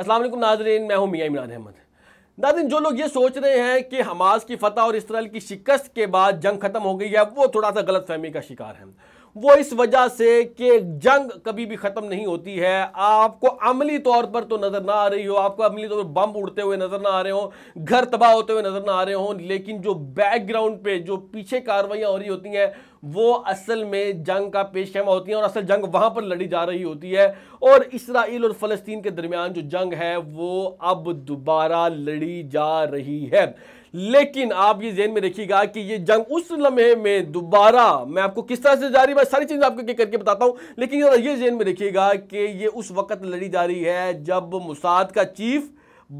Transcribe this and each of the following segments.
असलम नाजरीन मैं हूँ मियाँ इमरान अहमद नाजरन जो लोग ये सोच रहे हैं कि हमास की फतह और इसराइल की शिकस्त के बाद जंग ख़त्म हो गई है वो थोड़ा सा गलत फहमी का शिकार है वो इस वजह से कि जंग कभी भी ख़त्म नहीं होती है आपको अमली तौर पर तो नज़र ना आ रही हो आपको अमली तौर पर बम उड़ते हुए नज़र ना आ रहे हो घर तबाह होते हुए नज़र ना आ रहे हो लेकिन जो बैकग्राउंड पे जो पीछे कार्रवाइयाँ हो रही होती हैं वो असल में जंग का पेश खेमा होती हैं और असल जंग वहाँ पर लड़ी जा रही होती है और इसराइल और फ़लस्तीन के दरमियान जो जंग है वो अब दोबारा लड़ी जा रही है लेकिन आप ये जहन में रखिएगा कि ये जंग उस लम्हे में दोबारा मैं आपको किस तरह से जारी मैं सारी चीज़ें आपको करके बताता हूँ लेकिन ये जहन में रखिएगा कि ये उस वक्त लड़ी जा रही है जब मुसाद का चीफ़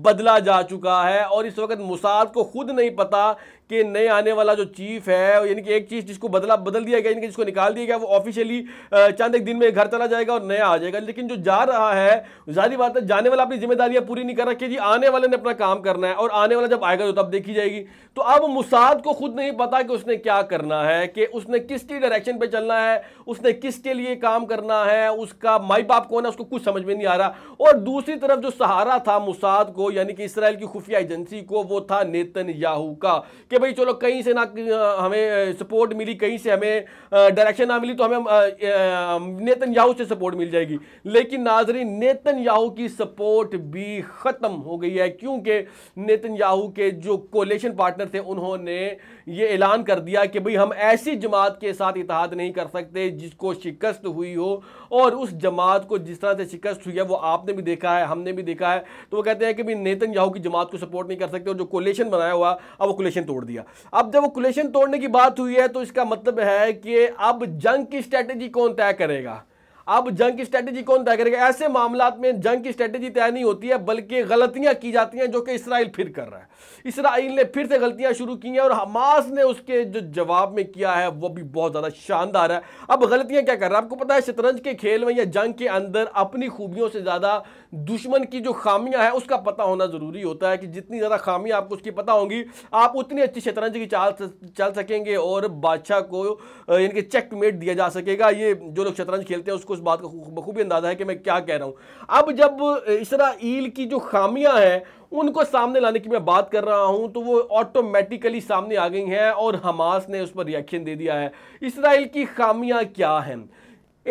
बदला जा चुका है और इस वक्त मुसाद को खुद नहीं पता कि नए आने वाला जो चीफ है यानी कि एक चीज़ जिसको बदला बदल दिया गया यानी कि जिसको निकाल दिया गया वो ऑफिशियली चंद एक दिन में घर चला जाएगा और नया आ जाएगा लेकिन जो जा रहा है जारी बात है जाने वाला अपनी जिम्मेदारियां पूरी नहीं कर कि जी आने वाले ने अपना काम करना है और आने वाला जब आएगा तो तब देखी जाएगी तो अब मुसाद को खुद नहीं पता कि उसने क्या करना है कि उसने किसकी डायरेक्शन पर चलना है उसने किसके लिए काम करना है उसका माई बाप कौन है उसको कुछ समझ में नहीं आ रहा और दूसरी तरफ जो सहारा था मुसाद को यानी कि इसराइल की खुफिया एजेंसी को वो था नेतन याहू का कि कि भाई चलो कहीं से ना हमें सपोर्ट मिली कहीं से हमें डायरेक्शन ना मिली तो हमें नेतन याहू से सपोर्ट मिल जाएगी लेकिन नाजरी नेतन याहू की सपोर्ट भी ख़त्म हो गई है क्योंकि नेतन याहू के जो कोलेशन पार्टनर थे उन्होंने ये ऐलान कर दिया कि भाई हम ऐसी जमात के साथ इतिहाद नहीं कर सकते जिसको शिकस्त हुई हो और उस जमात को जिस तरह से शिकस्त हुई है वो आपने भी देखा है हमने भी देखा है तो वो कहते हैं कि भाई नेतन याहू की जमात को सपोर्ट नहीं कर सकते और जो कोलेशन बनाया हुआ अब वो कोलेशन तोड़ दिया अब जब वो कुलेशन तोड़ने की बात हुई है तो इसका मतलब है कि अब जंग की स्ट्रैटेजी कौन तय करेगा अब जंग की स्ट्रेटेजी कौन तय करेगा ऐसे मामला में जंग की स्ट्रेटेजी तय नहीं होती है बल्कि गलतियां की जाती हैं जो कि इसराइल फिर कर रहा है इसराइल ने फिर से गलतियां शुरू की हैं और हमास ने उसके जो जवाब में किया है वो भी बहुत ज़्यादा शानदार है अब गलतियां क्या कर रहा है आपको पता है शतरंज के खेल में या जंग के अंदर अपनी खूबियों से ज़्यादा दुश्मन की जो खामियां हैं उसका पता होना ज़रूरी होता है कि जितनी ज़्यादा खामियां आपको उसकी पता होंगी आप उतनी अच्छी शतरंज की चाल चल सकेंगे और बादशाह को इनके चेकमेट दिया जा सकेगा ये जो लोग शतरंज खेलते हैं उसको उस बात का बखूबी अंदाज़ा है कि मैं क्या कह रहा हूं अब जब इसराइल की जो खामियां हैं उनको सामने लाने की मैं बात कर रहा हूं तो वो ऑटोमेटिकली सामने आ गई हैं और हमास ने उस पर रिएक्शन दे दिया है इसराइल की खामियां क्या हैं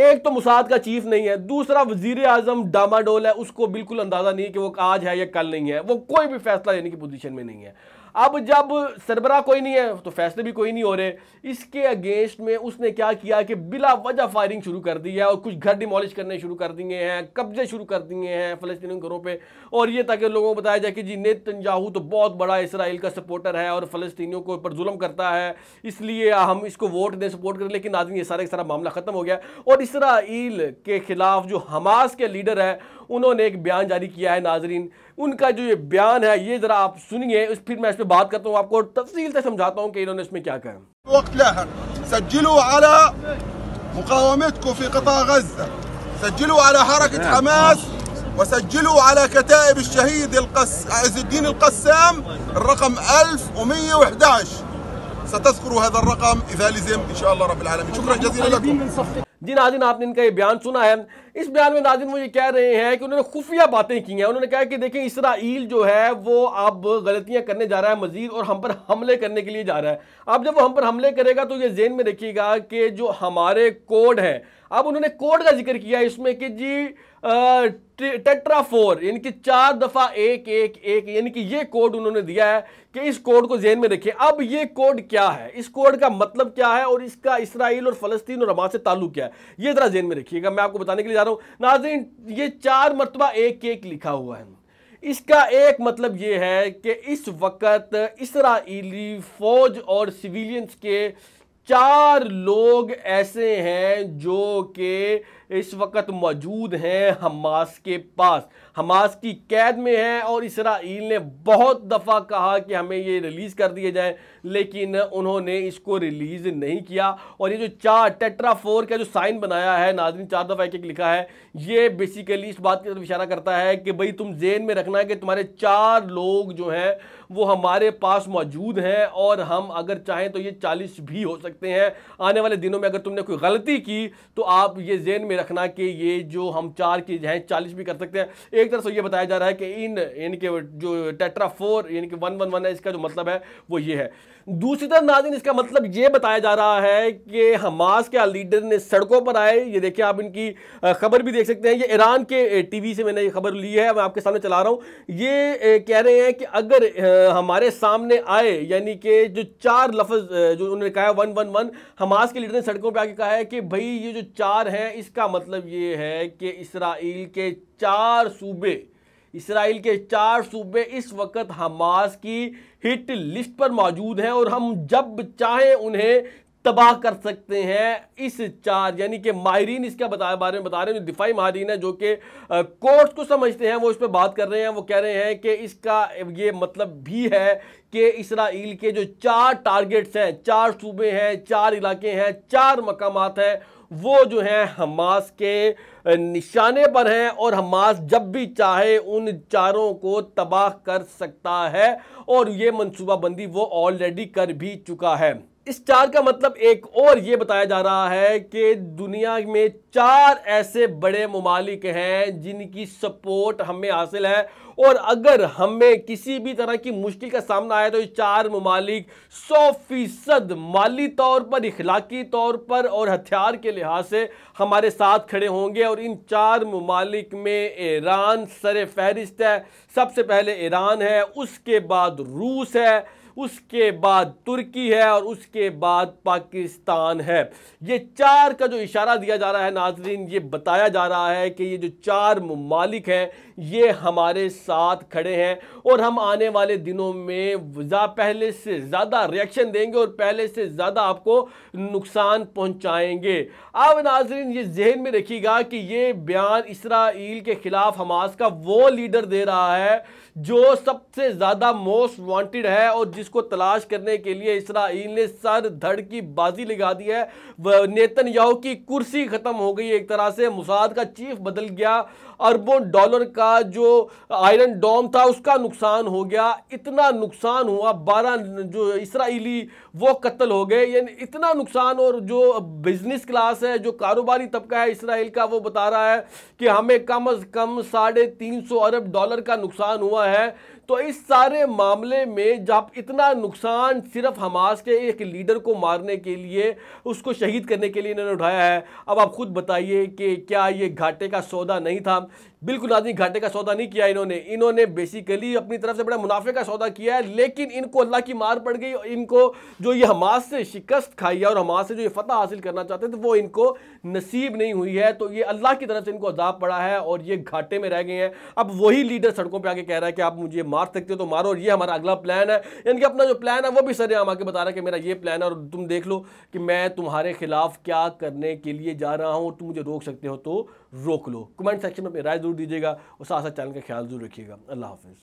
एक तो मुसाद का चीफ नहीं है दूसरा वजीर आजम डामाडोल है उसको बिल्कुल अंदाज़ा नहीं है कि वो आज है या कल नहीं है वो कोई भी फैसला लेने की पोजिशन में नहीं है अब जब सरबरा कोई नहीं है तो फैसले भी कोई नहीं हो रहे इसके अगेंस्ट में उसने क्या किया कि बिला वजह फायरिंग शुरू कर दी है और कुछ घर डिमोलिश करने शुरू कर दिए हैं कब्जे शुरू कर दिए हैं फ़लस्तीनी घरों पर और ये ताकि लोगों को बताया जाए कि जी तंजाहू तो बहुत बड़ा इसराइल का सपोर्टर है और फ़लस्तियों को ऊपर जुलम करता है इसलिए हम इसको वोट दें सपोर्ट करें लेकिन आदमी ये सारा सारा मामला ख़त्म हो गया और इसराइल के ख़िलाफ़ जो हमास के लीडर है उन्होंने एक बयान जारी किया है नाजरीन उनका जो ये बयान है ये ज़रा आप सुनिए इस फिर मैं इस पर बात करता हूँ आपको तफसील से समझाता हूँ कि इन्होंने इसमें क्या कहा مقاومتكم في قطاع غزة سجلوا على حركة نعم. حماس وسجلوا على كتائب الشهيد القس... عز الدين القسام الرقم 1111 ستذكروا هذا الرقم إذا لزم إن شاء الله رب العالمين شكرا جزيلا لكم آپ نے ان کا یہ بیان سنا ہے इस बयान में नाजिन मुझे कह रहे हैं कि उन्होंने खुफिया बातें की हैं उन्होंने कहा कि देखें इसराइल जो है वो अब गलतियां करने जा रहा है मजीद और हम पर हमले करने के लिए जा रहा है अब जब वो हम पर हमले करेगा तो ये जेन में रखिएगा कि जो हमारे कोड हैं अब उन्होंने कोड का जिक्र किया इसमें कि जी टेट्रा फोर यानी कि चार दफ़ा एक एक एक यानी कि ये कोड उन्होंने दिया है कि इस कोड को जेन में रखिए अब ये कोड क्या है इस कोड का मतलब क्या है और इसका इसराइल और फलस्तीन और हमारे से ताल्लुक क्या है ये ज़रा जेन में रखिएगा मैं आपको बताने के लिए जा रहा हूँ नाजरीन ये चार मरतबा एक एक लिखा हुआ है इसका एक मतलब ये है कि इस वक्त इसराइली फ़ौज और सिविलियंस के चार लोग ऐसे हैं जो कि इस वक्त मौजूद हैं हमास के पास हमास की कैद में है और इसराइल ने बहुत दफ़ा कहा कि हमें ये रिलीज़ कर दिए जाए लेकिन उन्होंने इसको रिलीज़ नहीं किया और ये जो चार टेट्रा फोर का जो साइन बनाया है नाजरीन चार दफ़ा एक एक लिखा है ये बेसिकली इस बात की तरफ इशारा करता है कि भाई तुम जेन में रखना है कि तुम्हारे चार लोग जो हैं वो हमारे पास मौजूद हैं और हम अगर चाहें तो ये चालीस भी हो सकते हैं आने वाले दिनों में अगर तुमने कोई गलती की तो आप ये जेन में में रखना कि ये जो हम चार की हैं चालीस भी कर सकते हैं एक तरह से ये बताया जा रहा है कि इन इनके जो टेट्रा फोर यानी कि वन वन वन है इसका जो मतलब है वो ये है दूसरी तरफ नाजिन इसका मतलब ये बताया जा रहा है कि हमास के लीडर ने सड़कों पर आए ये देखिए आप इनकी खबर भी देख सकते हैं ये ईरान के टीवी से मैंने ये खबर ली है मैं आपके सामने चला रहा हूँ ये कह रहे हैं कि अगर हमारे सामने आए यानी कि जो चार लफज जो उन्होंने कहा वन वन वन हमास के लीडर ने सड़कों पर आके कहा है कि भाई ये जो चार हैं इसका इसका मतलब ये है कि इसराइल के चार सूबे इसराइल के चार सूबे इस वक्त हमास की हिट लिस्ट पर मौजूद हैं और हम जब चाहें उन्हें तबाह कर सकते हैं इस चार यानी कि माहरीन इसका बता बारे में बता रहे हैं जो दिफाई माहरीन है जो कि कोर्ट को समझते हैं वो इस पर बात कर रहे हैं वो कह रहे हैं कि इसका ये मतलब भी है कि इसराइल के जो चार टारगेट्स हैं चार सूबे हैं चार इलाके हैं चार मकाम हैं वो जो है हमास के निशाने पर हैं और हमास जब भी चाहे उन चारों को तबाह कर सकता है और ये मनसूबाबंदी वो ऑलरेडी कर भी चुका है इस चार का मतलब एक और ये बताया जा रहा है कि दुनिया में चार ऐसे बड़े ममालिक हैं जिनकी सपोर्ट हमें हासिल है और अगर हमें किसी भी तरह की मुश्किल का सामना आया तो ये चार ममालिक सौ फीसद माली तौर पर इखलाकी तौर पर और हथियार के लिहाज से हमारे साथ खड़े होंगे और इन चार ममालिक में ईरान सर फहरिस्त है सबसे पहले ईरान है उसके बाद रूस है उसके बाद तुर्की है और उसके बाद पाकिस्तान है ये चार का जो इशारा दिया जा रहा है नाजरीन ये बताया जा रहा है कि ये जो चार ममालिक हैं ये हमारे साथ खड़े हैं और हम आने वाले दिनों में पहले से ज़्यादा रिएक्शन देंगे और पहले से ज़्यादा आपको नुकसान पहुंचाएंगे अब नाजरीन ये जहन में रखिएगा कि ये बयान इसराइल के ख़िलाफ़ हमास का वो लीडर दे रहा है जो सबसे ज़्यादा मोस्ट वांटेड है और जिसको तलाश करने के लिए इसराइल ने सर धड़ की बाजी लगा दी है नेतन याहू की कुर्सी ख़त्म हो गई एक तरह से मुसाद का चीफ बदल गया अरबों डॉलर का का जो आयरन डोम था उसका नुकसान हो गया इतना नुकसान हुआ बारह जो इसराइली वो कत्ल हो गए यानी इतना नुकसान और जो बिजनेस क्लास है जो कारोबारी तबका है इसराइल का वो बता रहा है कि हमें कम अज़ कम साढ़े तीन सौ अरब डॉलर का नुकसान हुआ है तो इस सारे मामले में जब इतना नुकसान सिर्फ हमास के एक लीडर को मारने के लिए उसको शहीद करने के लिए इन्होंने उठाया है अब आप खुद बताइए कि क्या ये घाटे का सौदा नहीं था बिल्कुल आदमी घाटे का सौदा नहीं किया इन्होंने इन्होंने बेसिकली अपनी तरफ से बड़ा मुनाफे का सौदा किया है लेकिन इनको अल्लाह की मार पड़ गई इनको जो ये हमास से शिकस्त खाई है और हमास से जो ये फतह हासिल करना चाहते थे तो वो इनको नसीब नहीं हुई है तो ये अल्लाह की तरफ से इनको अजाब पड़ा है और ये घाटे में रह गए हैं अब वही लीडर सड़कों पर आके कह रहा है कि आप मुझे मार सकते हो तो मारो और ये हमारा अगला प्लान है यानी कि अपना जो प्लान है वो भी सर आम आके बता रहा है कि मेरा ये प्लान है और तुम देख लो कि मैं तुम्हारे खिलाफ क्या करने के लिए जा रहा हूँ तुम मुझे रोक सकते हो तो रोक लो कमेंट सेक्शन में राय ज़रूर दीजिएगा और साथ साथ चैनल का ख्याल जरूर रखिएगा अल्लाह हाफिज़